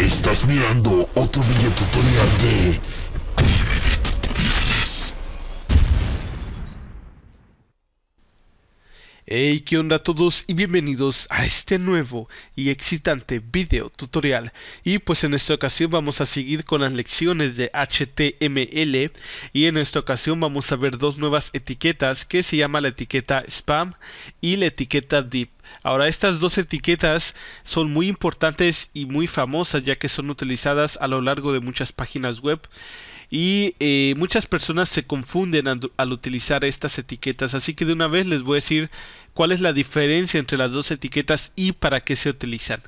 Estás mirando otro video tutorial de Hey, ¿qué onda a todos? Y bienvenidos a este nuevo y excitante video tutorial. Y pues en esta ocasión vamos a seguir con las lecciones de HTML y en esta ocasión vamos a ver dos nuevas etiquetas que se llama la etiqueta spam y la etiqueta deep. Ahora, estas dos etiquetas son muy importantes y muy famosas ya que son utilizadas a lo largo de muchas páginas web y eh, muchas personas se confunden al, utilizar estas etiquetas, así que de una vez les voy a decir cuál es la diferencia entre las dos etiquetas y para qué se utilizan.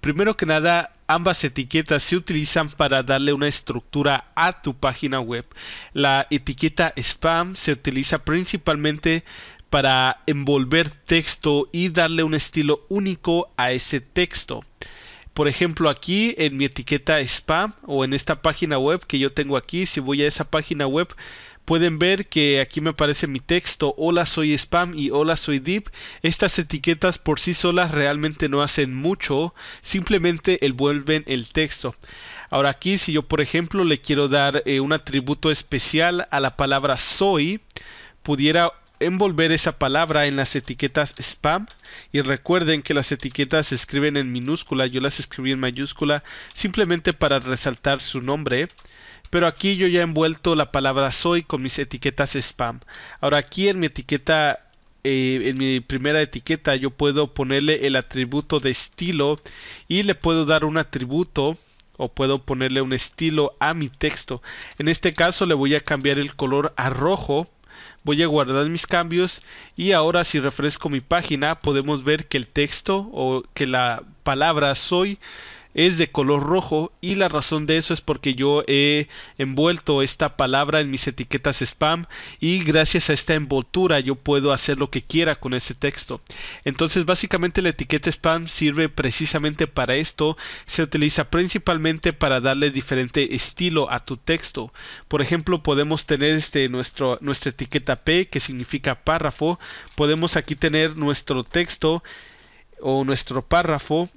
Primero que nada, ambas etiquetas se utilizan para darle una estructura a tu página web. La etiqueta spam se utiliza principalmente para envolver texto y darle un estilo único a ese texto. Por ejemplo, aquí en mi etiqueta spam o en esta página web que yo tengo aquí, si voy a esa página web, pueden ver que aquí me aparece mi texto hola soy spam y hola soy deep estas etiquetas por sí solas realmente no hacen mucho simplemente envuelven el texto ahora aquí si yo por ejemplo le quiero dar eh, un atributo especial a la palabra soy pudiera envolver esa palabra en las etiquetas spam y recuerden que las etiquetas se escriben en minúscula, yo las escribí en mayúscula simplemente para resaltar su nombre, pero aquí yo ya he envuelto la palabra soy con mis etiquetas spam. Ahora aquí en mi etiqueta eh, en mi primera etiqueta yo puedo ponerle el atributo de estilo y le puedo dar un atributo o puedo ponerle un estilo a mi texto. En este caso le voy a cambiar el color a rojo voy a guardar mis cambios y ahora si refresco mi página podemos ver que el texto o que la palabra soy es de color rojo y la razón de eso es porque yo he envuelto esta palabra en mis etiquetas spam y gracias a esta envoltura yo puedo hacer lo que quiera con ese texto. Entonces básicamente la etiqueta spam sirve precisamente para esto, se utiliza principalmente para darle diferente estilo a tu texto. Por ejemplo, podemos tener este nuestro nuestra etiqueta P que significa párrafo, podemos aquí tener nuestro texto o nuestro párrafo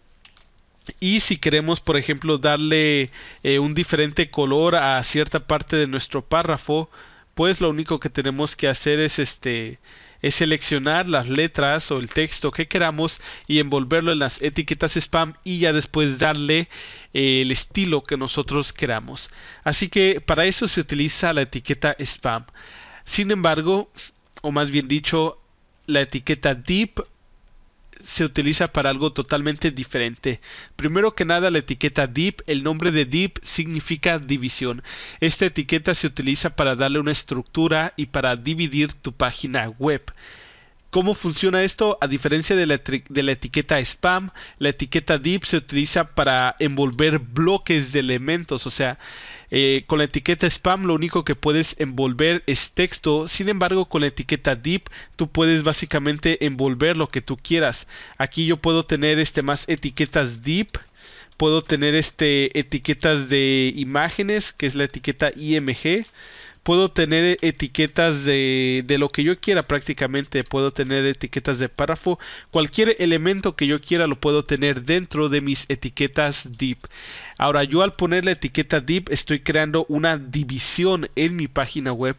y si queremos, por ejemplo, darle eh, un diferente color a cierta parte de nuestro párrafo, pues lo único que tenemos que hacer es este es seleccionar las letras o el texto que queramos y envolverlo en las etiquetas spam y ya después darle eh, el estilo que nosotros queramos. Así que para eso se utiliza la etiqueta spam. Sin embargo, o más bien dicho, la etiqueta deep se utiliza para algo totalmente diferente. Primero que nada, la etiqueta deep, el nombre de deep significa división. Esta etiqueta se utiliza para darle una estructura y para dividir tu página web. ¿Cómo funciona esto? A diferencia de la, etiqueta spam, la etiqueta deep se utiliza para envolver bloques de elementos, o sea, eh, con la etiqueta spam lo único que puedes envolver es texto, sin embargo con la etiqueta deep tú puedes básicamente envolver lo que tú quieras. Aquí yo puedo tener este más etiquetas deep puedo tener este etiquetas de imágenes, que es la etiqueta IMG, puedo tener e-, etiquetas de, de, lo que yo quiera prácticamente, puedo tener etiquetas de párrafo, cualquier elemento que yo quiera lo puedo tener dentro de mis etiquetas div. Ahora yo al poner la etiqueta div estoy creando una división en mi página web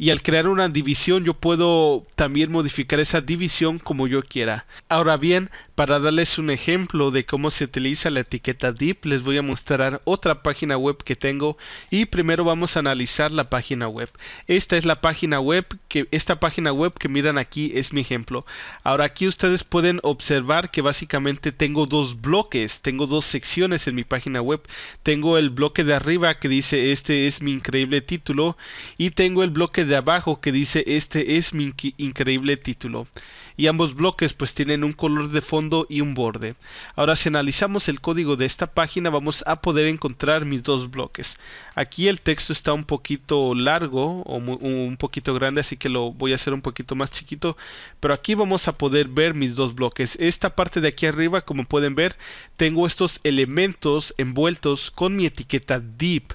y al crear una división yo puedo también modificar esa división como yo quiera. Ahora bien, para darles un ejemplo de cómo se utiliza la etiqueta DIP les voy a mostrar otra página web que tengo y primero vamos a analizar la página web. Esta es la página web que esta página web que miran aquí es mi ejemplo. Ahora aquí ustedes pueden observar que básicamente tengo dos bloques, tengo dos secciones en mi página web. Tengo el bloque de arriba que dice este es mi increíble título y tengo el bloque de de abajo que dice este es mi increíble título. Y ambos bloques pues tienen un color de fondo y un borde. Ahora si analizamos el código de esta página vamos a poder encontrar mis dos bloques. Aquí el texto está un poquito largo o un poquito grande así que lo voy a hacer un poquito más chiquito. Pero aquí vamos a poder ver mis dos bloques. Esta parte de aquí arriba como pueden ver tengo estos elementos envueltos con mi etiqueta deep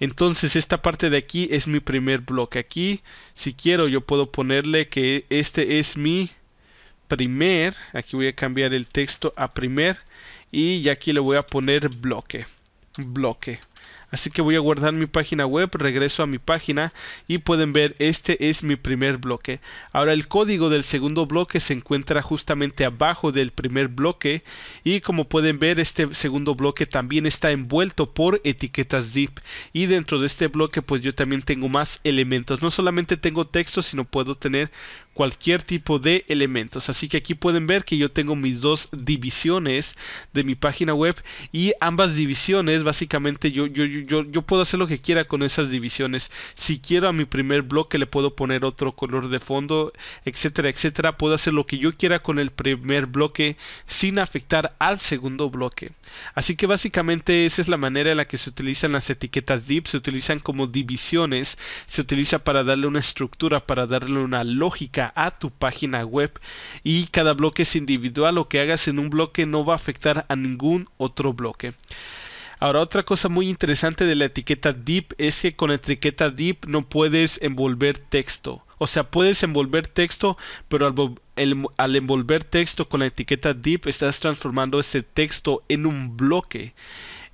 entonces esta parte de aquí es mi primer bloque. Aquí, si quiero, yo puedo ponerle que este es mi primer. Aquí voy a cambiar el texto a primer. Y aquí le voy a poner bloque. Bloque. Así que voy a guardar mi página web, regreso a mi página y pueden ver este es mi primer bloque. Ahora el código del segundo bloque se encuentra justamente abajo del primer bloque y como pueden ver este segundo bloque también está envuelto por etiquetas zip y dentro de este bloque pues yo también tengo más elementos. No solamente tengo texto sino puedo tener cualquier tipo de elementos. Así que aquí pueden ver que yo tengo mis dos divisiones de mi página web y ambas divisiones básicamente yo, yo, yo yo, puedo hacer lo que quiera con esas divisiones. Si quiero a mi primer bloque le puedo poner otro color de fondo, etcétera, etcétera. Puedo hacer lo que yo quiera con el primer bloque sin afectar al segundo bloque. Así que básicamente esa es la manera en la que se utilizan las etiquetas div. Se utilizan como divisiones. Se utiliza para darle una estructura, para darle una lógica a tu página web. Y cada bloque es individual. Lo que hagas en un bloque no va a afectar a ningún otro bloque. Ahora, otra cosa muy interesante de la etiqueta deep es que con la etiqueta deep no puedes envolver texto. O sea, puedes envolver texto, pero al, envolver texto con la etiqueta deep estás transformando ese texto en un bloque.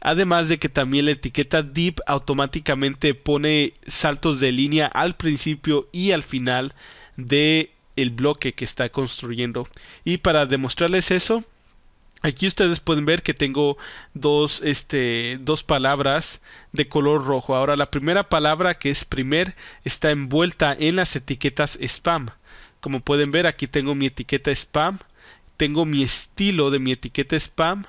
Además de que también la etiqueta deep automáticamente pone saltos de línea al principio y al final de el bloque que está construyendo. Y para demostrarles eso, Aquí ustedes pueden ver que tengo dos, este, dos palabras de color rojo. Ahora la primera palabra que es primer está envuelta en las etiquetas spam. Como pueden ver aquí tengo mi etiqueta spam, tengo mi estilo de mi etiqueta spam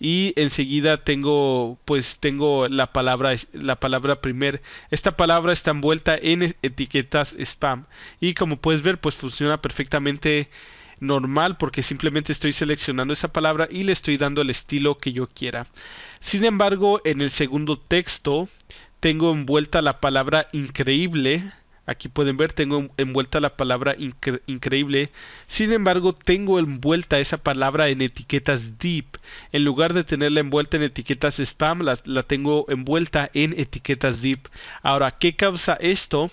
y enseguida tengo pues tengo la palabra la palabra primer esta palabra está envuelta en etiquetas spam y como puedes ver pues funciona perfectamente normal porque simplemente estoy seleccionando esa palabra y le estoy dando el estilo que yo quiera. Sin embargo, en el segundo texto tengo envuelta la palabra increíble. Aquí pueden ver, tengo envuelta la palabra increíble. Sin embargo, tengo envuelta esa palabra en etiquetas deep. En lugar de tenerla envuelta en etiquetas spam, la tengo envuelta en etiquetas deep. Ahora, ¿qué causa esto?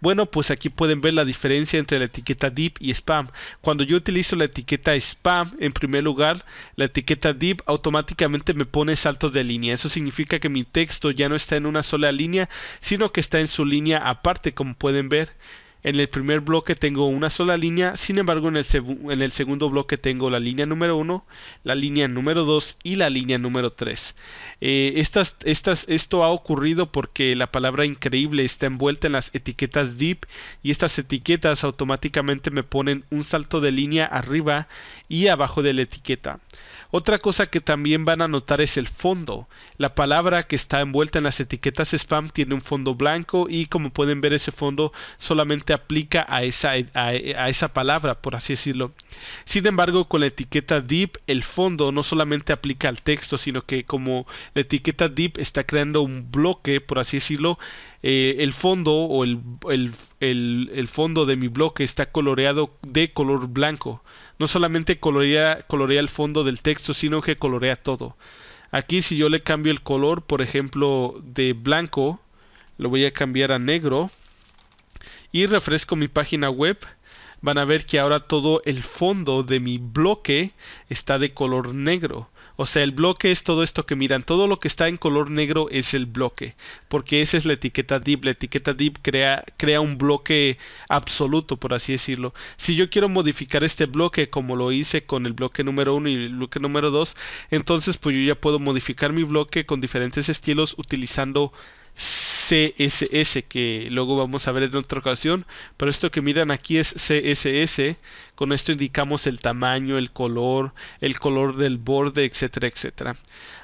Bueno, pues aquí pueden ver la diferencia entre la etiqueta DIP y spam. Cuando yo utilizo la etiqueta spam en primer lugar, la etiqueta DIP automáticamente me pone saltos de línea. Eso significa que mi texto ya no está en una sola línea, sino que está en su línea aparte, como pueden ver. En el primer bloque tengo una sola línea, sin embargo en el, segundo bloque tengo la línea número 1, la línea número 2 y la línea número 3. Eh, esto ha ocurrido porque la palabra increíble está envuelta en las etiquetas deep y estas etiquetas automáticamente me ponen un salto de línea arriba y abajo de la etiqueta. Otra cosa que también van a notar es el fondo. La palabra que está envuelta en las etiquetas spam tiene un fondo blanco y como pueden ver ese fondo solamente aplica a esa, a, esa palabra, por así decirlo. Sin embargo, con la etiqueta deep, el fondo no solamente aplica al texto, sino que como la etiqueta deep está creando un bloque, por así decirlo, eh, el fondo o el fondo de mi bloque está coloreado de color blanco. No solamente colorea, colorea el fondo del texto, sino que colorea todo. Aquí si yo le cambio el color, por ejemplo, de blanco, lo voy a cambiar a negro y refresco mi página web, van a ver que ahora todo el fondo de mi bloque está de color negro. O sea, el bloque es todo esto que miran. Todo lo que está en color negro es el bloque. Porque esa es la etiqueta div. La etiqueta div crea, crea un bloque absoluto, por así decirlo. Si yo quiero modificar este bloque como lo hice con el bloque número 1 y el bloque número 2, entonces pues yo ya puedo modificar mi bloque con diferentes estilos utilizando CSS que luego vamos a ver en otra ocasión, pero esto que miran aquí es CSS con esto indicamos el tamaño, el color, el color del borde, etcétera, etcétera.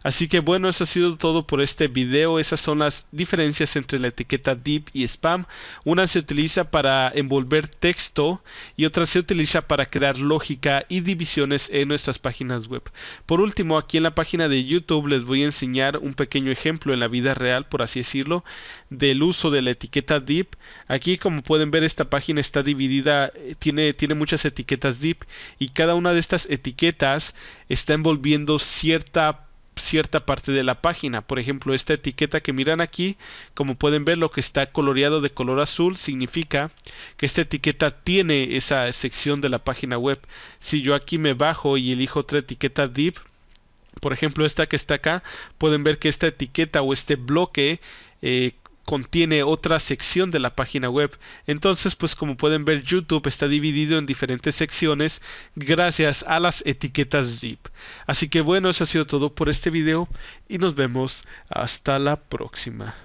Así que bueno, eso ha sido todo por este video. Esas son las diferencias entre la etiqueta deep y spam. Una se utiliza para envolver texto y otra se utiliza para crear lógica y divisiones en nuestras páginas web. Por último, aquí en la página de YouTube les voy a enseñar un pequeño ejemplo en la vida real, por así decirlo, del uso de la etiqueta deep. Aquí como pueden ver esta página está dividida, eh, tiene, tiene muchas etiquetas etiquetas DIP y cada una de estas etiquetas está envolviendo cierta cierta parte de la página. Por ejemplo, esta etiqueta que miran aquí, como pueden ver, lo que está coloreado de color azul significa que esta etiqueta tiene esa sección de la página web. Si yo aquí me bajo y elijo otra etiqueta div, por ejemplo, esta que está acá, pueden ver que esta etiqueta o este bloque eh, contiene otra sección de la página web. Entonces, pues como pueden ver, YouTube está dividido en diferentes secciones gracias a las etiquetas zip. Así que bueno, eso ha sido todo por este video y nos vemos hasta la próxima.